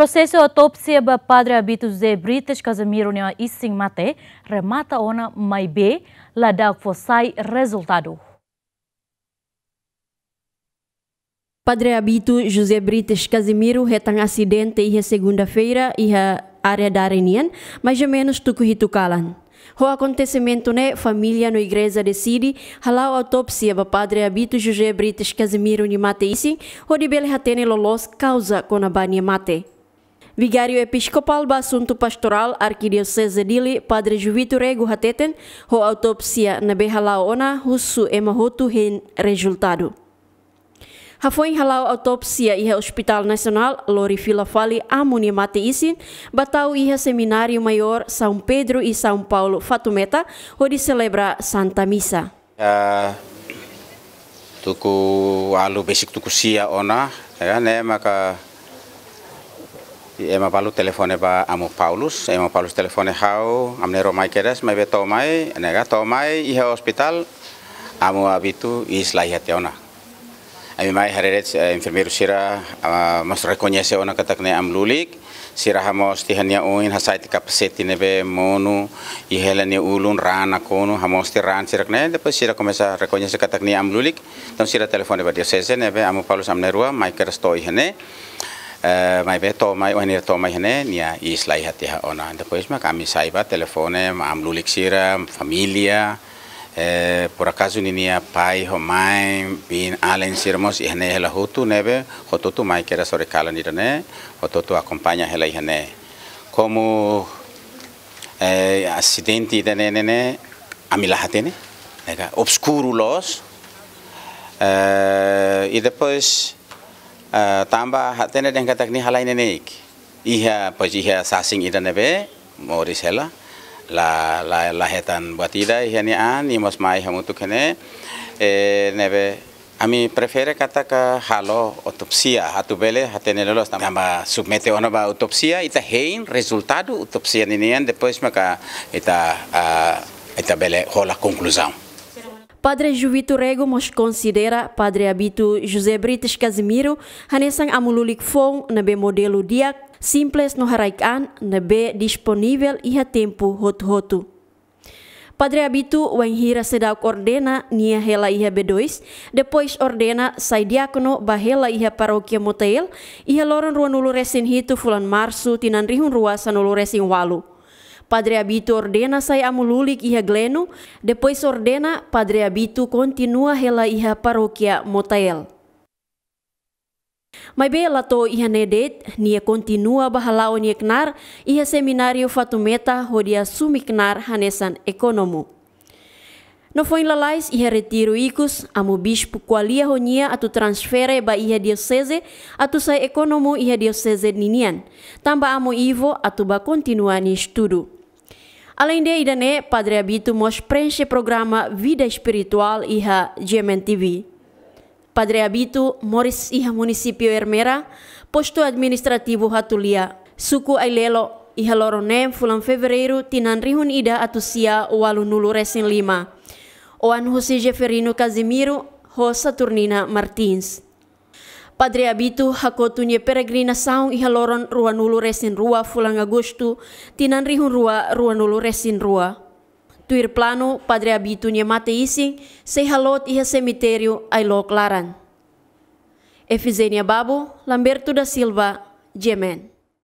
Processo autópsia do padre Abito José Brites Casimiro Nia Ising Mate remata ona mai lá ladak fossai resultado. Padre Abito José Brites Casimiro retang acidente iha segunda-feira iha área da Arenian, mais ou menos tuku hitukalan. O acontecimento né, família no igreja decide halau autopsia do padre Abito José Brites Casimiro ni mate isi, o de bele hatene lolos causa com a bania mate. Vigário Episcopal Basunto Pastoral Arquidiocese Dili Padre Juvito Rego Hateten ho autopsia na ona husu emahotu hin resultado. Hafoi halau autopsia iha Hospital nasional Lori Filafali amuni mate isin batau iha seminario mayor São Pedro e São Paulo Fatumeta ho celebra Santa Misa. Uh, tuku alu basic tuku sia ona ya ne maka ema palu telefone ba amu Paulus, ema Paulus telefone hau Amnero romai keres mebe tomai, nega tomai ihe hospital amu abitu isla ihe ona, Ami mai hareret eh, enfermeiro sira ah, mas reconhece ona katakne am lulik, sira hamos tihania oin hasait capacete nebe monu ihela ne ulun rana kono hamos ti ran sira kne depois sira começa reconhece katakne am lulik, então sira telefone ba diocese nebe amu Paulus amne rua mai keres to mai veto mai oni to mai hene nia islai hati ha ona pois ma kami saiba telefone ma amlu liksira familia eh, por acaso ni nia pai ho mai bin alen sirmos hene hela hotu nebe hototu mai kera sore kala ni rene hototu acompaña hela hene como eh, accidente de nene ne amila hatene nega obscuro los eh, e depois Eh, tamba hatene den katak ni halai nenek iha pajiha sasing ida nebe moris hela la la la hetan buat ida iha ni an ni mas mai hamu tu kene e, nebe ami prefere kata ka halo otopsia hatu bele hatene lolos tamba submete ono ba otopsia ita hein resultado otopsia ni nian depois maka ita uh, ita bele hola conclusão Padre Juvito Rego mos considera Padre Abitu José Brites Casimiro hanesang amululik fong na be modelo dia simples no haraikan na be disponível iha tempo hot-hotu. Padre Abitu, Abito hira sedauk ordena nia hela iha bedois depois ordena sai diácono bahela iha paróquia motel, iha loron ruanulu resin hito fulan março tinan rihun rua sanulu resin walu. Padre Abito ordena saya amululik iha gleno, depois ordena Padre Abito continua hela iha parokia Motael. Mai bem, lato iha nedet, nia continua bahalao nieknar, iha seminario fatumeta sumik sumiknar hanesan ekonomu. No foi lalais iha retiro ikus amu bispo qualia honia atu transfere ba iha diocese, atu sai ekonomu iha diocese ninian. Tamba amu ivo atu ba continua ni estudo. Além de idane, Padre Abito mos preenche programa Vida Espiritual Iha GMN TV. Padre Abito, Moris Iha Municipio Hermera, posto administrativo Hatulia, suku Ailelo, Iha Lorone, Fulan Fevereiro, Tinan Rihun Ida Atusia, Walunulu Resin Lima. Oan José Jeferino Casimiro, Saturnina Martins. Padre Abito hakotunya peregrinasaun ihaloron nulu resin rua fulan Agosto tinan rihun rua nulu resin rua. Tuir plano, Padre Abito nye mate ising, se halot iha cemitério ailo klaran. Efizenia Babo, Lamberto da Silva, Jemen